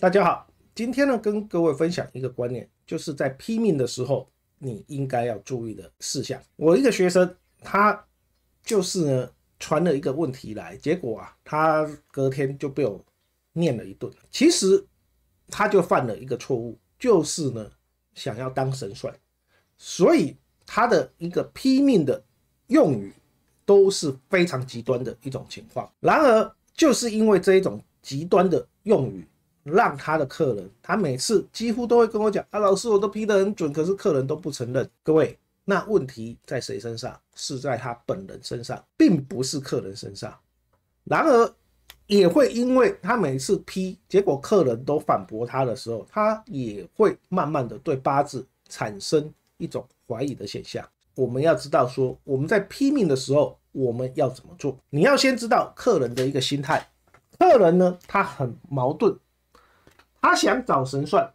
大家好，今天呢，跟各位分享一个观念，就是在拼命的时候，你应该要注意的事项。我一个学生，他就是呢传了一个问题来，结果啊，他隔天就被我念了一顿。其实他就犯了一个错误，就是呢想要当神算，所以他的一个拼命的用语都是非常极端的一种情况。然而，就是因为这一种极端的用语。让他的客人，他每次几乎都会跟我讲啊，老师，我都批得很准，可是客人都不承认。各位，那问题在谁身上？是在他本人身上，并不是客人身上。然而，也会因为他每次批，结果客人都反驳他的时候，他也会慢慢的对八字产生一种怀疑的现象。我们要知道，说我们在批命的时候，我们要怎么做？你要先知道客人的一个心态。客人呢，他很矛盾。他想找神算，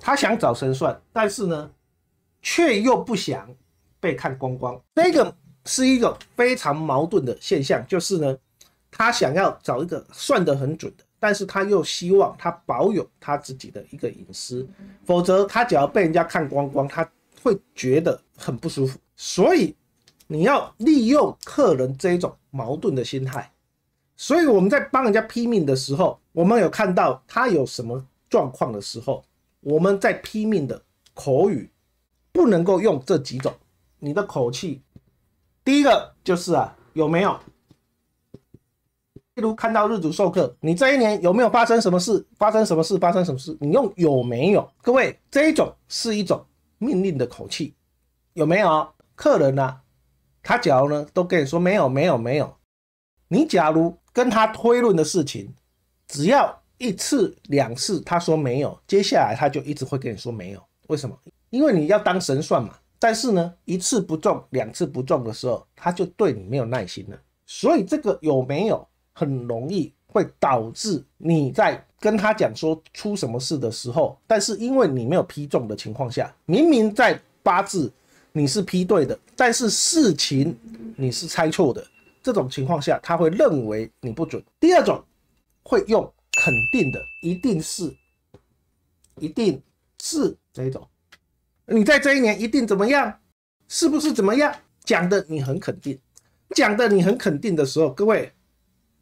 他想找神算，但是呢，却又不想被看光光。这个是一个非常矛盾的现象，就是呢，他想要找一个算的很准的，但是他又希望他保有他自己的一个隐私，否则他只要被人家看光光，他会觉得很不舒服。所以你要利用客人这种矛盾的心态。所以我们在帮人家拼命的时候，我们有看到他有什么状况的时候，我们在拼命的口语不能够用这几种。你的口气，第一个就是啊，有没有？例如看到日主授课，你这一年有没有发生什么事？发生什么事？发生什么事？你用有没有？各位这一种是一种命令的口气，有没有？客人呢，他假如呢都跟你说没有，没有，没有，你假如。跟他推论的事情，只要一次两次他说没有，接下来他就一直会跟你说没有。为什么？因为你要当神算嘛。但是呢，一次不中，两次不中的时候，他就对你没有耐心了。所以这个有没有，很容易会导致你在跟他讲说出什么事的时候，但是因为你没有批中的情况下，明明在八字你是批对的，但是事情你是猜错的。这种情况下，他会认为你不准。第二种，会用肯定的，一定是，一定是这一种。你在这一年一定怎么样？是不是怎么样？讲的你很肯定，讲的你很肯定的时候，各位，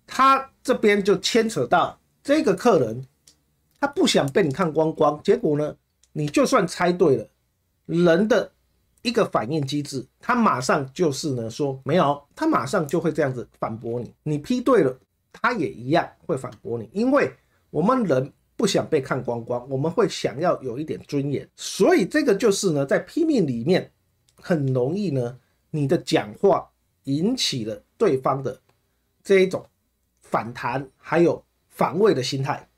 他这边就牵扯到这个客人，他不想被你看光光。结果呢，你就算猜对了，人的。一个反应机制，他马上就是呢说没有，他马上就会这样子反驳你。你批对了，他也一样会反驳你，因为我们人不想被看光光，我们会想要有一点尊严，所以这个就是呢，在批命里面很容易呢，你的讲话引起了对方的这一种反弹，还有防卫的心态，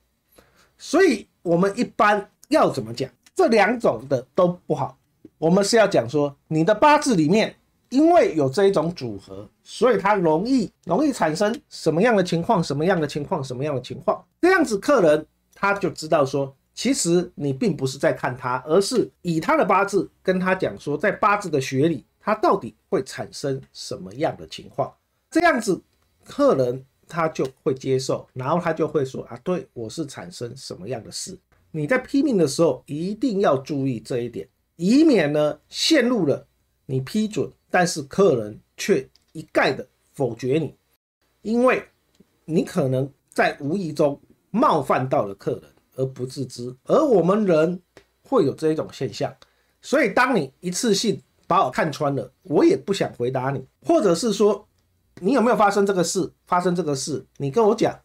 所以我们一般要怎么讲，这两种的都不好。我们是要讲说，你的八字里面，因为有这一种组合，所以它容易容易产生什么样的情况？什么样的情况？什么样的情况？这样子，客人他就知道说，其实你并不是在看他，而是以他的八字跟他讲说，在八字的学里，他到底会产生什么样的情况？这样子，客人他就会接受，然后他就会说啊，对我是产生什么样的事？你在批命的时候，一定要注意这一点。以免呢，陷入了你批准，但是客人却一概的否决你，因为你可能在无意中冒犯到了客人而不自知，而我们人会有这一种现象，所以当你一次性把我看穿了，我也不想回答你，或者是说你有没有发生这个事？发生这个事，你跟我讲，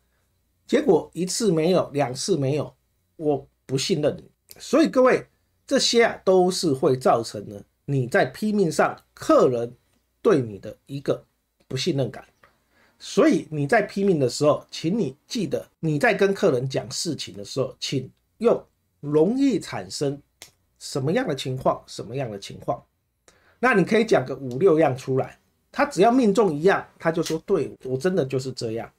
结果一次没有，两次没有，我不信任你，所以各位。这些啊都是会造成呢，你在拼命上客人对你的一个不信任感，所以你在拼命的时候，请你记得你在跟客人讲事情的时候，请用容易产生什么样的情况，什么样的情况，那你可以讲个五六样出来，他只要命中一样，他就说对我真的就是这样。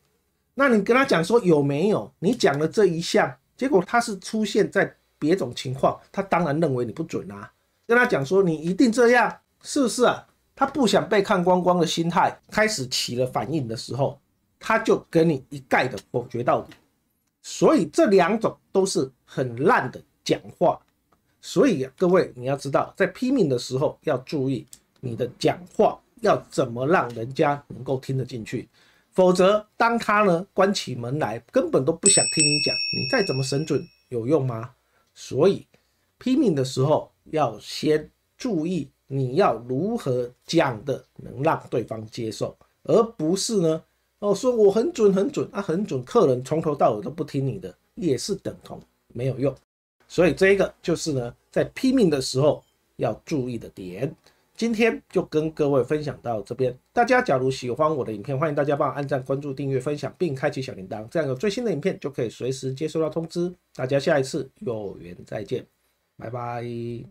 那你跟他讲说有没有你讲了这一项，结果他是出现在。别种情况，他当然认为你不准啊。跟他讲说你一定这样，是不是啊？他不想被看光光的心态开始起了反应的时候，他就跟你一概的否决到底。所以这两种都是很烂的讲话。所以各位你要知道，在拼命的时候要注意你的讲话要怎么让人家能够听得进去，否则当他呢关起门来根本都不想听你讲，你再怎么神准有用吗？所以拼命的时候，要先注意你要如何讲的能让对方接受，而不是呢？哦，说我很准很准啊，很准，客人从头到尾都不听你的，也是等同没有用。所以这个就是呢，在拼命的时候要注意的点。今天就跟各位分享到这边。大家假如喜欢我的影片，欢迎大家帮我按赞、关注、订阅、分享，并开启小铃铛，这样有最新的影片就可以随时接收到通知。大家下一次有缘再见，拜拜。